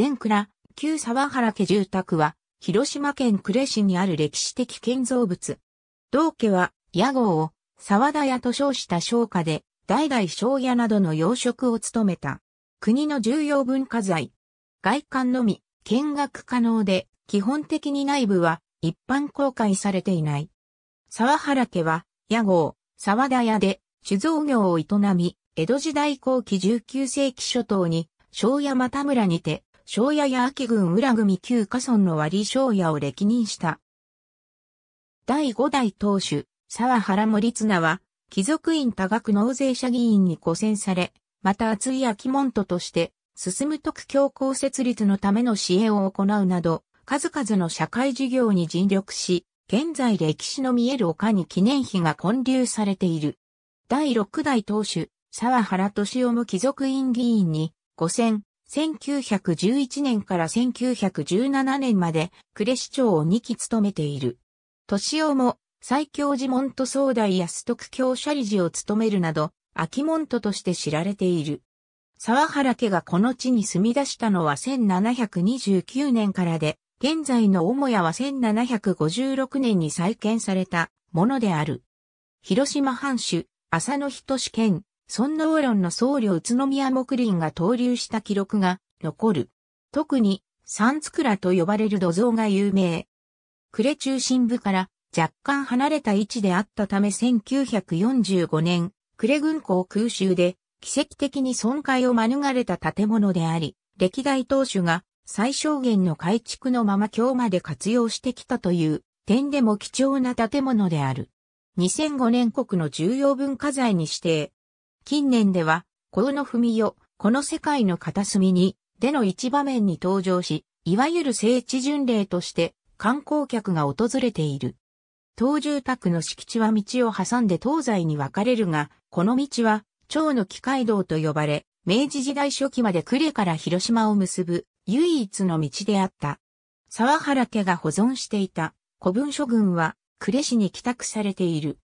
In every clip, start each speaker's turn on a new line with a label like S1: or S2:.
S1: 全倉、旧沢原家住宅は、広島県呉市にある歴史的建造物。同家は、屋号を、沢田屋と称した商家で、代々庄屋などの養殖を務めた。国の重要文化財。外観のみ、見学可能で、基本的に内部は、一般公開されていない。沢原家は、屋号、沢田屋で、酒造業を営み、江戸時代後期19世紀初頭に、庄屋又村にて、庄屋や秋郡浦組旧家村の割庄屋を歴任した。第五代当主、沢原森綱は、貴族院多額納税者議員に古選され、また厚い秋門徒として、進む特教校設立のための支援を行うなど、数々の社会事業に尽力し、現在歴史の見える丘に記念碑が建立されている。第六代当主、沢原敏夫も貴族院議員に、五選、1911年から1917年まで呉市長を2期務めている。年尾も最強寺門徒総代安徳教社理事を務めるなど、秋門徒として知られている。沢原家がこの地に住み出したのは1729年からで、現在の母屋は1756年に再建されたものである。広島藩主、浅野仁県、孫ン論の僧侶宇都宮木林が登竜した記録が残る。特に、サンツクラと呼ばれる土蔵が有名。呉中心部から若干離れた位置であったため1945年、呉軍港空襲で奇跡的に損壊を免れた建物であり、歴代当主が最小限の改築のまま今日まで活用してきたという点でも貴重な建物である。2005年国の重要文化財に指定、近年では、小野文をこの世界の片隅に、での一場面に登場し、いわゆる聖地巡礼として観光客が訪れている。当住宅の敷地は道を挟んで東西に分かれるが、この道は、蝶の機械道と呼ばれ、明治時代初期まで呉から広島を結ぶ唯一の道であった。沢原家が保存していた古文書群は呉市に帰宅されている。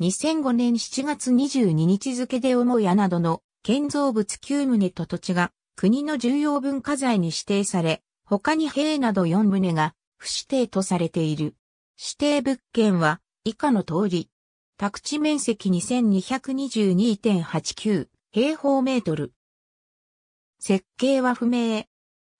S1: 2005年7月22日付で母屋などの建造物9棟と土地が国の重要文化財に指定され、他に兵など4棟が不指定とされている。指定物件は以下の通り。宅地面積2222.89平方メートル。設計は不明。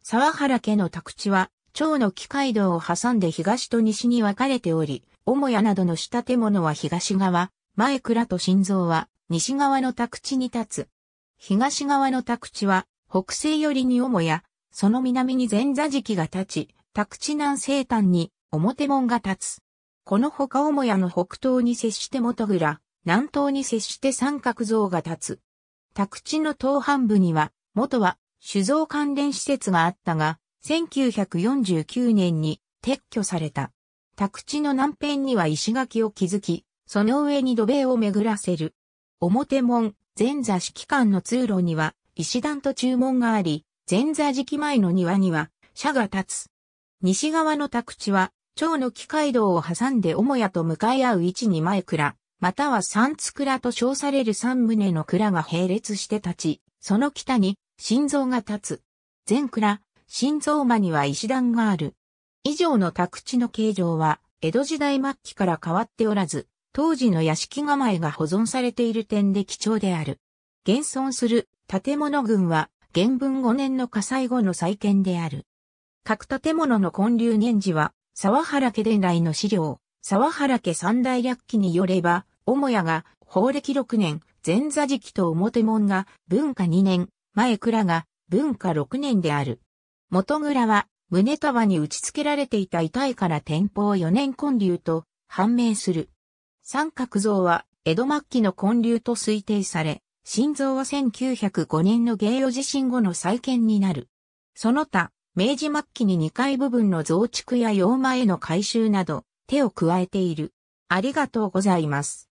S1: 沢原家の宅地は、町の機械道を挟んで東と西に分かれており、母屋などの下手物は東側、前倉と心臓は西側の宅地に立つ。東側の宅地は北西寄りに母屋、その南に前座敷が立ち、宅地南西端に表門が立つ。このほか母屋の北東に接して元倉、南東に接して三角像が立つ。宅地の東半部には、元は酒造関連施設があったが、1949年に撤去された。宅地の南辺には石垣を築き、その上に土塀を巡らせる。表門、前座揮官の通路には、石段と注文があり、前座期前の庭には、社が立つ。西側の宅地は、町の機械道を挟んで母屋と向かい合う位置に前倉、または三つ倉と称される三棟の蔵が並列して立ち、その北に、心臓が立つ。前蔵、心臓間には石段がある。以上の宅地の形状は、江戸時代末期から変わっておらず、当時の屋敷構えが保存されている点で貴重である。現存する建物群は、原文5年の火災後の再建である。各建物の建立年次は、沢原家伝来の資料、沢原家三大略記によれば、母屋が法暦6年、前座時期と表門が文化2年、前蔵が文化6年である。元蔵は胸川に打ち付けられていた遺体から天保4年建立と判明する。三角像は江戸末期の建立と推定され、心臓は1905年の芸予地震後の再建になる。その他、明治末期に2階部分の増築や洋間への改修など手を加えている。ありがとうございます。